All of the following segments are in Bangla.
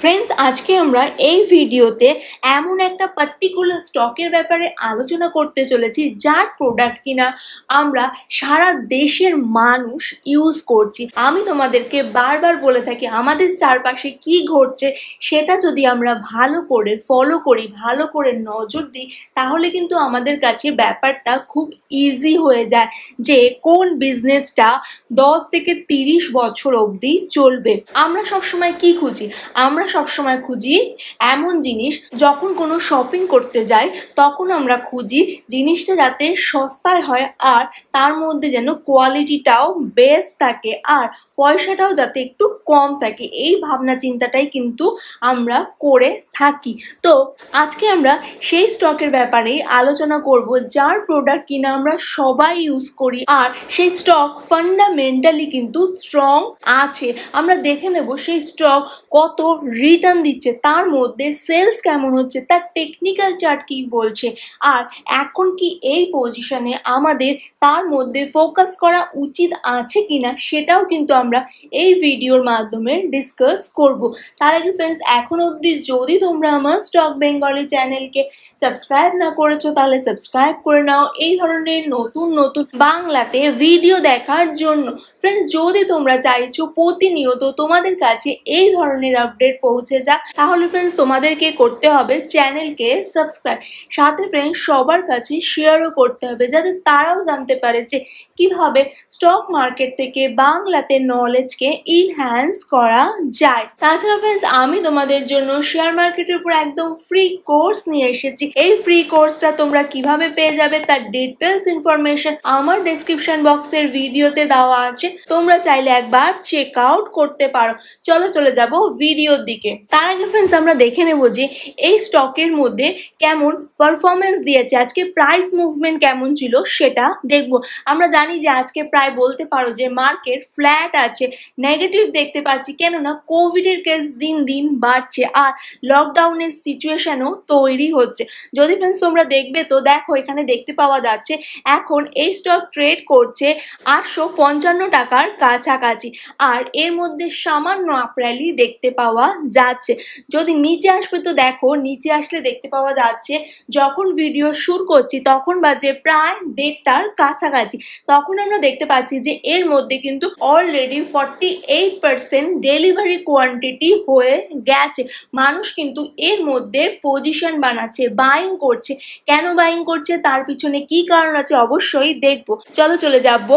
ফ্রেন্ডস আজকে আমরা এই ভিডিওতে এমন একটা পার্টিকুলার স্টকের ব্যাপারে আলোচনা করতে চলেছি যার প্রোডাক্ট কিনা আমরা সারা দেশের মানুষ ইউজ করছি আমি তোমাদেরকে বারবার বলে থাকি আমাদের চারপাশে কি ঘটছে সেটা যদি আমরা ভালো করে ফলো করি ভালো করে নজর দিই তাহলে কিন্তু আমাদের কাছে ব্যাপারটা খুব ইজি হয়ে যায় যে কোন বিজনেসটা দশ থেকে তিরিশ বছর অবধি চলবে আমরা সবসময় কি খুঁজি আমরা সবসময় খুঁজি এমন জিনিস যখন কোনো শপিং করতে যাই তখন আমরা খুঁজি জিনিসটা যাতে সস্তায় হয় আর তার মধ্যে যেন কোয়ালিটিটাও বেস্ট থাকে আর পয়সাটাও যাতে একটু কম থাকে এই ভাবনা চিন্তাটাই কিন্তু আমরা করে থাকি তো আজকে আমরা সেই স্টকের ব্যাপারেই আলোচনা করব যার প্রোডাক্ট কিনা আমরা সবাই ইউজ করি আর সেই স্টক ফান্ডামেন্টালি কিন্তু স্ট্রং আছে আমরা দেখে নেব সেই স্টক কত রিটার্ন দিচ্ছে তার মধ্যে সেলস কেমন হচ্ছে তার টেকনিক্যাল চার্ট কি বলছে আর এখন কি এই পজিশনে আমাদের তার মধ্যে ফোকাস করা উচিত আছে কিনা সেটাও কিন্তু আমরা আমরা এই ভিডিওর মাধ্যমে ডিসকাস করব তার আগে ফ্রেন্ডস এখন অবধি যদি তোমরা আমার স্টক বেঙ্গলি চ্যানেলকে সাবস্ক্রাইব না করেছো তাহলে সাবস্ক্রাইব করে নাও এই ধরনের নতুন নতুন বাংলাতে ভিডিও দেখার জন্য ফ্রেন্ডস যদি তোমরা চাইছো প্রতিনিয়ত তোমাদের কাছে এই ধরনের আপডেট পৌঁছে যাক তাহলে ফ্রেন্ডস তোমাদেরকে করতে হবে চ্যানেলকে সাবস্ক্রাইব সাথে ফ্রেন্ডস সবার কাছে শেয়ারও করতে হবে যাতে তারাও জানতে পারে যে কিভাবে স্টক মার্কেট থেকে বাংলাতে নলেজকে ইনহ্যান্স করা যায় তাছাড়া ফ্রেন্ডস আমি তোমাদের জন্য শেয়ার মার্কেটের উপর একদম ফ্রি কোর্স নিয়ে এসেছি এই ফ্রি কোর্সটা তোমরা কিভাবে পেয়ে যাবে তার ডিটেলস ইনফরমেশন আমার ডেসক্রিপশন বক্সের ভিডিওতে দেওয়া আছে তোমরা চাইলে একবার চেক আউট করতে পারো চলো চলে যাব ভিডিওর দিকে তার আগে ফ্রেন্ডস আমরা দেখে নেব যে এই স্টকের মধ্যে কেমন পারফরমেন্স দিয়েছে আজকে প্রাইস মুভমেন্ট কেমন ছিল সেটা দেখব আমরা জানি যে আজকে প্রায় বলতে পারো যে মার্কেট ফ্ল্যাট আছে নেগেটিভ দেখতে পাচ্ছি কেননা কোভিডের কেস দিন দিন বাড়ছে আর লকডাউনের সিচুয়েশনও তৈরি হচ্ছে যদি ফ্রেন্ডস তোমরা দেখবে তো দেখো এখানে দেখতে পাওয়া যাচ্ছে এখন এই স্টক ট্রেড করছে আটশো পঞ্চান্ন টাকা টাকার কাছাকাছি আর এর মধ্যে সামান্য আপরালি দেখতে পাওয়া যাচ্ছে যদি নিচে আসবে তো দেখো নিচে আসলে দেখতে পাওয়া যাচ্ছে যখন ভিডিও শুরু করছি তখন বাজে প্রায় দেড়টার কাছাকাছি তখন আমরা দেখতে পাচ্ছি যে এর মধ্যে কিন্তু already forty eight percent delivery quantity হয়ে গেছে মানুষ কিন্তু এর মধ্যে পজিশন বানাচ্ছে বাইং করছে কেন বাইং করছে তার পিছনে কি কারণ আছে অবশ্যই দেখবো চলো চলে যাবো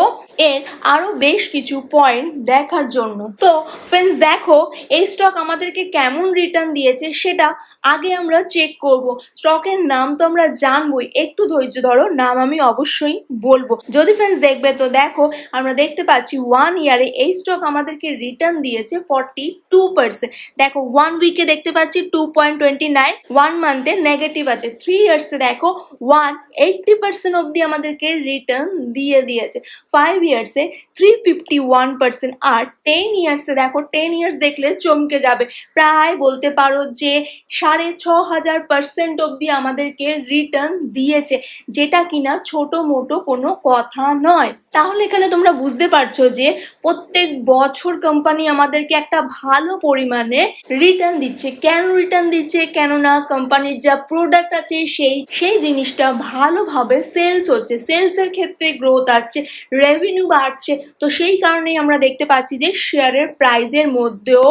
এর আরো বেশি বেশ কিছু পয়েন্ট দেখার জন্য তো ফ্রেন্ডস দেখো এই স্টক আমাদেরকে কেমন রিটার্ন দিয়েছে সেটা আগে আমরা চেক করব স্টকের নাম তো আমরা জানবই একটু ধৈর্য ধরো নাম আমি অবশ্যই বলবো যদি ফ্রেন্ডস দেখবে তো দেখো আমরা দেখতে পাচ্ছি ওয়ান ইয়ারে এই স্টক আমাদেরকে রিটার্ন দিয়েছে ফর্টি টু পার্সেন্ট দেখো ওয়ান উইকে দেখতে পাচ্ছি two point twenty nine one মান্থে নেগেটিভ আছে থ্রি ইয়ার্সে দেখো ওয়ান এইটটি পার্সেন্ট অবধি আমাদেরকে রিটার্ন দিয়ে দিয়েছে ফাইভ ইয়ার্সে থ্রি ফিফটি ওয়ান পার্সেন্ট আর টেন ইয়ার্সে দেখো টেন ইয়ার্স দেখলে চমকে যাবে প্রায় বলতে পারো যে সাড়ে ছ হাজার পার্সেন্ট অবধি আমাদেরকে রিটার্ন দিয়েছে যেটা কিনা ছোট মোটো কোনো কথা নয় তাহলে এখানে তোমরা বুঝতে পারছো যে প্রত্যেক বছর কোম্পানি আমাদেরকে একটা ভালো পরিমাণে রিটার্ন দিচ্ছে কেন রিটার্ন দিচ্ছে কেননা কোম্পানির যা প্রোডাক্ট আছে সেই সেই জিনিসটা ভালোভাবে সেলস হচ্ছে সেলসের ক্ষেত্রে গ্রোথ আসছে রেভিনিউ বাড়ছে তো সেই কারণেই আমরা দেখতে পাচ্ছি যে শেয়ারের প্রাইজের মধ্যেও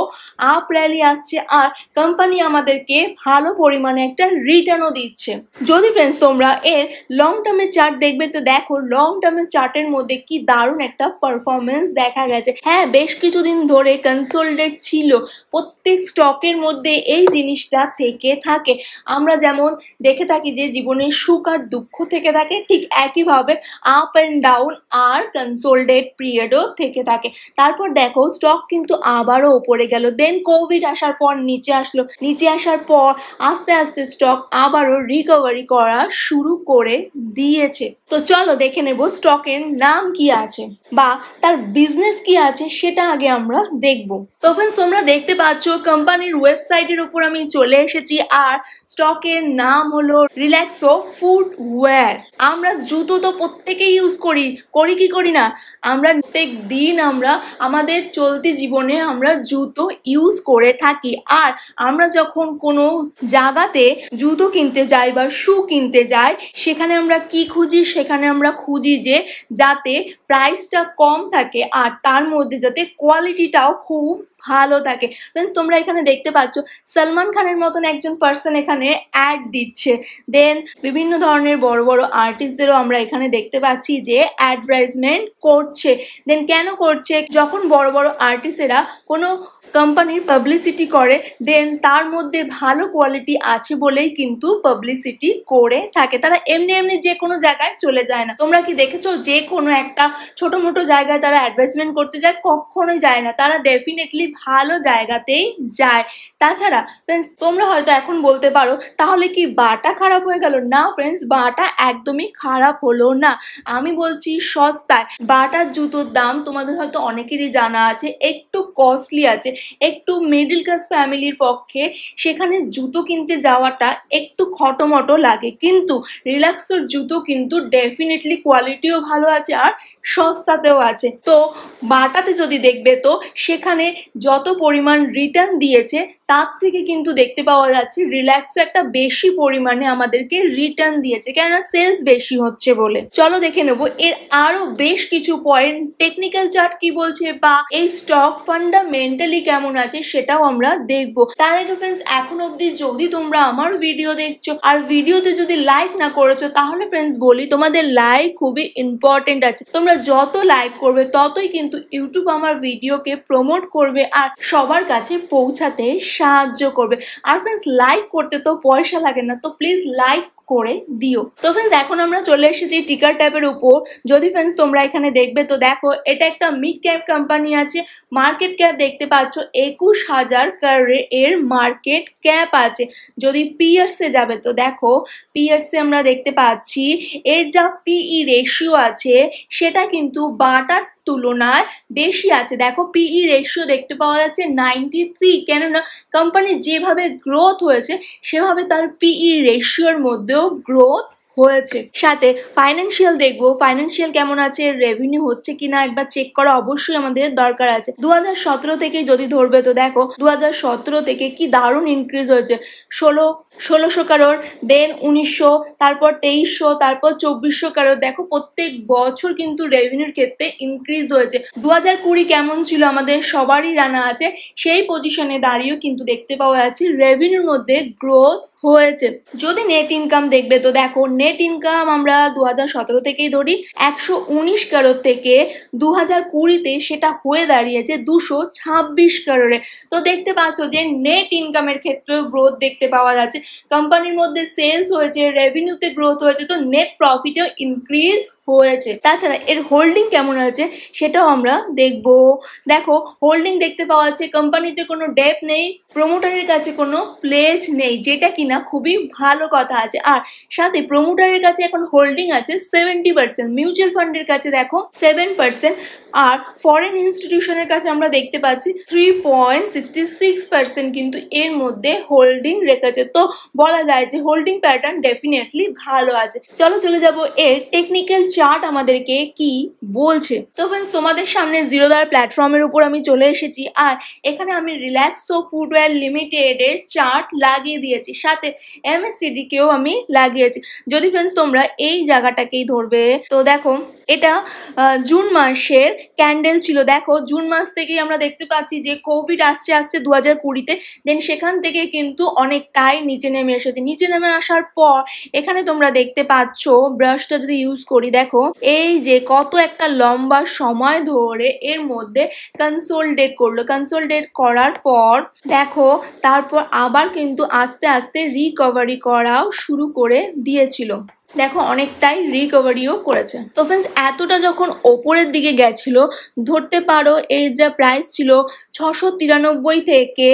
আপ র্যালি আসছে আর কোম্পানি আমাদেরকে ভালো পরিমাণে একটা রিটার্নও দিচ্ছে যদি ফ্রেন্ডস তোমরা এর লং টার্মের চার্ট দেখবে তো দেখো লং টার্মের চার্টের মধ্যে মধ্যে কি দারুণ একটা পারফরমেন্স দেখা গেছে হ্যাঁ বেশ কিছুদিন ধরে কনসোলডেট ছিল প্রত্যেক স্টকের মধ্যে এই জিনিসটা থেকে থাকে আমরা যেমন দেখে থাকি যে জীবনের সুখ আর দুঃখ থেকে থাকে ঠিক একইভাবে আপ অ্যান্ড ডাউন আর কনসোলডেট পিরিয়ডও থেকে থাকে তারপর দেখো স্টক কিন্তু আবারও ওপরে গেল দেন কোভিড আসার পর নিচে আসলো নিচে আসার পর আস্তে আস্তে স্টক আবারও রিকভারি করা শুরু করে দিয়েছে তো চলো দেখে নেব স্টকের নাম নাম কি আছে বা তার বিজনেস কি আছে সেটা আগে আমরা দেখব তো ফ্রেন্ডস তোমরা দেখতে পাচ্ছ কোম্পানির ওয়েবসাইটের উপর আমি চলে এসেছি আর স্টকের নাম হলো রিল্যাক্সো ওয়্যার আমরা জুতো তো প্রত্যেকেই ইউজ করি করি কি করি না আমরা প্রত্যেক দিন আমরা আমাদের চলতি জীবনে আমরা জুতো ইউজ করে থাকি আর আমরা যখন কোনো জায়গাতে জুতো কিনতে যাই বা শু কিনতে যাই সেখানে আমরা কি খুঁজি সেখানে আমরা খুঁজি যে যাতে যাতে প্রাইসটা কম থাকে আর তার মধ্যে যাতে কোয়ালিটিটাও খুব ভালো থাকে ফ্রেন্ডস তোমরা এখানে দেখতে পাচ্ছ সলমান খানের মতন একজন পার্সন এখানে অ্যাড দিচ্ছে দেন বিভিন্ন ধরনের বড় বড় আর্টিস্টদেরও আমরা এখানে দেখতে পাচ্ছি যে অ্যাডভার্টাইজমেন্ট করছে দেন কেন করছে যখন বড় বড় আর্টিস্টেরা কোনো কোম্পানির পাবলিসিটি করে দেন তার মধ্যে ভালো কোয়ালিটি আছে বলেই কিন্তু পাবলিসিটি করে থাকে তারা এমনি এমনি যে কোনো জায়গায় চলে যায় না তোমরা কি দেখেছো যে কোনো একটা ছোট মোটো জায়গায় তারা অ্যাডভার্টাইজমেন্ট করতে যায় কখনোই যায় না তারা ডেফিনেটলি ভালো জায়গাতেই যায় তাছাড়া ফ্রেন্ডস তোমরা হয়তো এখন বলতে পারো তাহলে কি বাটা খারাপ হয়ে গেল না ফ্রেন্ডস বাটা একদমই খারাপ হলো না আমি বলছি সস্তায় বাটার জুতোর দাম তোমাদের হয়তো অনেকেরই জানা আছে একটু কস্টলি আছে একটু মিডিল ক্লাস ফ্যামিলির পক্ষে সেখানে জুতো কিনতে যাওয়াটা একটু খটোমটো লাগে কিন্তু রিল্যাক্সোর জুতো কিন্তু ডেফিনেটলি কোয়ালিটিও ভালো আছে আর সস্তাতেও আছে তো বাটাতে যদি দেখবে তো সেখানে যত পরিমাণ রিটার্ন দিয়েছে তার থেকে কিন্তু দেখতে পাওয়া যাচ্ছে রিল্যাক্সও একটা বেশি পরিমাণে আমাদেরকে রিটার্ন দিয়েছে কেননা সেলস বেশি হচ্ছে বলে চলো দেখে নেব এর আরো বেশ কিছু পয়েন্ট টেকনিক্যাল চার্ট কি বলছে বা এই স্টক ফান্ডামেন্টালি কেমন আছে সেটাও আমরা দেখব তার আগে ফ্রেন্ডস এখন অবধি যদি তোমরা আমার ভিডিও দেখছো আর ভিডিওতে যদি লাইক না করেছো তাহলে ফ্রেন্ডস বলি তোমাদের লাইক খুবই ইম্পর্টেন্ট আছে তোমরা যত লাইক করবে ততই কিন্তু ইউটিউব আমার ভিডিওকে প্রমোট করবে আর সবার কাছে পৌঁছাতে সাহায্য করবে আর ফ্রেন্ডস লাইক করতে তো পয়সা লাগে না তো প্লিজ লাইক করে দিও তো ফ্রেন্ডস এখন আমরা চলে এসেছি টিকার ট্যাপের উপর যদি ফ্রেন্ডস তোমরা এখানে দেখবে তো দেখো এটা একটা মিড ক্যাপ কোম্পানি আছে মার্কেট ক্যাপ দেখতে পাচ্ছ একুশ হাজার এর মার্কেট ক্যাপ আছে যদি পিয়ার্সে যাবে তো দেখো পিয়ার্সে আমরা দেখতে পাচ্ছি এর যা পিই রেশিও e আছে সেটা কিন্তু বাটার তুলনায় বেশি আছে দেখো পিই রেশিও e দেখতে পাওয়া যাচ্ছে নাইনটি থ্রি কেননা কোম্পানি যেভাবে গ্রোথ হয়েছে সেভাবে তার পিই রেশিওর e মধ্যেও গ্রোথ হয়েছে সাথে ফাইন্যান্সিয়াল দেখবো ফাইন্যান্সিয়াল কেমন আছে রেভিনিউ হচ্ছে কিনা একবার চেক করা অবশ্যই আমাদের দরকার আছে দু থেকে যদি ধরবে তো দেখো দু থেকে কি দারুণ ইনক্রিজ হয়েছে ষোলো ষোলোশো কারোর দেন উনিশশো তারপর তেইশশো তারপর চব্বিশশো কারোর দেখো প্রত্যেক বছর কিন্তু রেভিনিউর ক্ষেত্রে ইনক্রিজ হয়েছে দু হাজার কুড়ি কেমন ছিল আমাদের সবারই জানা আছে সেই পজিশনে দাঁড়িয়েও কিন্তু দেখতে পাওয়া যাচ্ছে রেভিনিউর মধ্যে গ্রোথ হয়েছে যদি নেট ইনকাম দেখবে তো দেখো নেট ইনকাম আমরা দু হাজার সতেরো থেকেই ধরি একশো উনিশ কারোর থেকে দু হাজার কুড়িতে সেটা হয়ে দাঁড়িয়েছে দুশো ছাব্বিশ কারোরে তো দেখতে পাচ্ছ যে নেট ইনকামের ক্ষেত্রেও গ্রোথ দেখতে পাওয়া যাচ্ছে কোম্পানির মধ্যে সেলস হয়েছে রেভিনিউতে গ্রোথ হয়েছে তো নেট প্রফিটেও ইনক্রিজ হয়েছে তাছাড়া এর হোল্ডিং কেমন আছে সেটাও আমরা দেখব দেখো হোল্ডিং দেখতে পাওয়া যাচ্ছে কোম্পানিতে কোনো ডেপ নেই প্রমোটারের কাছে কোনো প্লেজ নেই যেটা কিনা না খুবই ভালো কথা আছে আর সাথে প্রমোটারের কাছে এখন হোল্ডিং আছে সেভেন্টি পার্সেন্ট মিউচুয়াল ফান্ডের কাছে দেখো সেভেন পার্সেন্ট আর ফরেন ইনস্টিটিউশনের কাছে আমরা দেখতে পাচ্ছি three point sixty six percent কিন্তু এর মধ্যে হোল্ডিং রেখেছে তো বলা যায় যে হোল্ডিং প্যাটার্ন ডেফিনেটলি ভালো আছে চলো চলে যাব এর টেকনিক্যাল চার্ট আমাদেরকে কি বলছে তো ফ্রেন্ডস তোমাদের সামনে জিরোদার প্ল্যাটফর্মের উপর আমি চলে এসেছি আর এখানে আমি রিল্যাক্সো ফুডওয়্যার লিমিটেডের চার্ট লাগিয়ে দিয়েছি সাথে সাথে কেও আমি লাগিয়েছি যদি ফ্রেন্ডস তোমরা এই জায়গাটাকেই ধরবে তো দেখো এটা জুন মাসের ক্যান্ডেল ছিল দেখো জুন মাস থেকেই আমরা দেখতে পাচ্ছি যে কোভিড আসছে আসছে দু হাজার কুড়িতে দেন সেখান থেকে কিন্তু অনেকটাই নিচে নেমে এসেছে নিচে নেমে আসার পর এখানে তোমরা দেখতে পাচ্ছ ব্রাশটা যদি ইউজ করি দেখো এই যে কত একটা লম্বা সময় ধরে এর মধ্যে কনসোলডেট করলো কনসোলডেট করার পর দেখো তারপর আবার কিন্তু আস্তে আস্তে রিকভারি করাও শুরু করে দিয়েছিল দেখো অনেকটাই রিকভারিও করেছে তো ফ্রেন্ডস এতটা যখন ওপরের দিকে গেছিল ধরতে পারো এর যা প্রাইস ছিল ছশো তিরানব্বই থেকে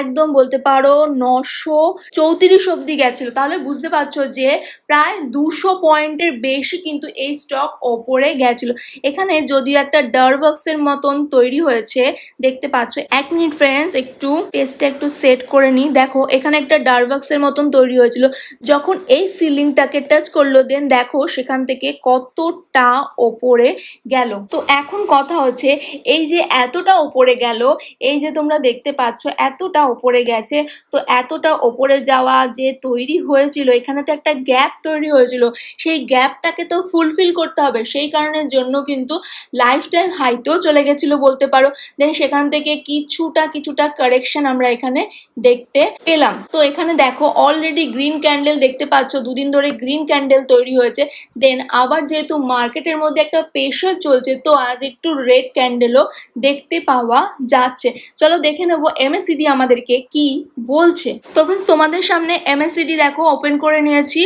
একদম বলতে পারো নশো চৌত্রিশ অব্দি গেছিলো তাহলে বুঝতে পারছো যে প্রায় দুশো পয়েন্টের বেশি কিন্তু এই স্টক ওপরে গেছিল এখানে যদিও একটা এর মতন তৈরি হয়েছে দেখতে পাচ্ছ এক মিনিট ফ্রেন্ডস একটু পেস্টটা একটু সেট করে নিই দেখো এখানে একটা এর মতন তৈরি হয়েছিল যখন এই সিলিংটাকে টাচ করলো দেন দেখো সেখান থেকে কতটা ওপরে গেল তো এখন কথা হচ্ছে এই যে এতটা ওপরে গেল এই যে তোমরা দেখতে পাচ্ছ এতটা ওপরে গেছে তো এতটা ওপরে যাওয়া যে তৈরি হয়েছিল এখানে তো একটা গ্যাপ তৈরি হয়েছিল সেই গ্যাপটাকে তো ফুলফিল করতে হবে সেই কারণের জন্য কিন্তু লাইফ টাইম হাইতেও চলে গেছিল বলতে পারো দেন সেখান থেকে কিছুটা কিছুটা কারেকশন আমরা এখানে দেখতে পেলাম তো এখানে দেখো অলরেডি গ্রিন ক্যান্ডেল দেখতে পাচ্ছ দুদিন ধরে গ্রিন ক্যান্ডেল তৈরি হয়েছে দেন আবার যেহেতু মার্কেটের মধ্যে একটা প্রেশার চলছে তো আজ একটু রেড ক্যান্ডেলও দেখতে পাওয়া যাচ্ছে চলো দেখে নেবো এমএসসিডি আমাদেরকে কি বলছে তো ফ্রেন্ডস তোমাদের সামনে এমএসসিডি দেখো ওপেন করে নিয়েছি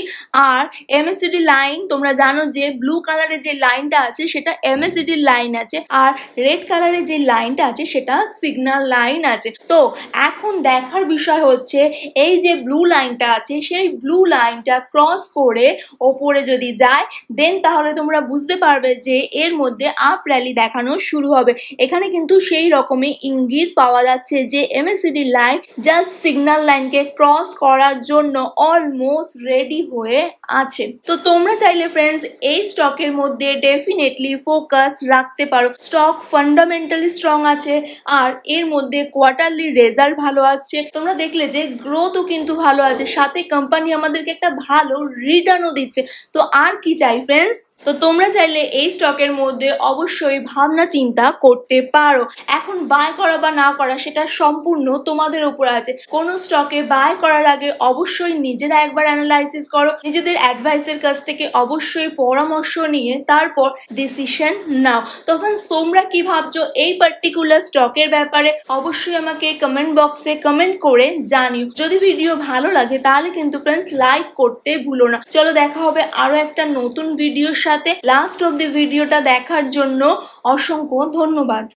আর এমএসিডি লাইন তোমরা জানো যে ব্লু কালারের যে লাইনটা আছে সেটা এমএসিডি লাইন আছে আর রেড কালারের যে লাইনটা আছে সেটা সিগন্যাল লাইন আছে তো এখন দেখার বিষয় হচ্ছে এই যে ব্লু লাইনটা আছে সেই ব্লু লাইনটা ক্রস করে ওপরে যদি যায় দেন তাহলে তোমরা বুঝতে পারবে যে এর মধ্যে আপ র্যালি দেখানো শুরু হবে এখানে কিন্তু সেই রকমই ইঙ্গিত পাওয়া যাচ্ছে যে সিডি লাইন জাস্ট সিগন্যাল লাইনকে ক্রস করার জন্য অলমোস্ট রেডি হয়ে আছে তো তোমরা চাইলে ফ্রেন্ডস এই স্টকের মধ্যে ডেফিনেটলি ফোকাস রাখতে পারো স্টক ফান্ডামেন্টালি স্ট্রং আছে আর এর মধ্যে কোয়ার্টারলি রেজাল্ট ভালো আসছে তোমরা দেখলে যে গ্রোথও কিন্তু ভালো আছে সাথে কোম্পানি আমাদেরকে একটা ভালো রিটার্নও দিচ্ছে তো আর কি চাই ফ্রেন্ডস তো তোমরা চাইলে এই স্টকের মধ্যে অবশ্যই ভাবনা চিন্তা করতে পারো এখন বাই করা বা না করা সেটা সম্পূর্ণ তোমাদের উপর আছে কোন স্টকে বাই করার আগে অবশ্যই নিজেরা একবার অ্যানালাইসিস করো নিজের নিজেদের অ্যাডভাইসের কাছ থেকে অবশ্যই পরামর্শ নিয়ে তারপর ডিসিশন নাও তখন তোমরা কি ভাবছো এই পার্টিকুলার স্টকের ব্যাপারে অবশ্যই আমাকে কমেন্ট বক্সে কমেন্ট করে জানিও যদি ভিডিও ভালো লাগে তাহলে কিন্তু ফ্রেন্ডস লাইক করতে ভুলো না চলো দেখা হবে আরো একটা নতুন ভিডিওর সাথে লাস্ট অব দি ভিডিওটা দেখার জন্য অসংখ্য ধন্যবাদ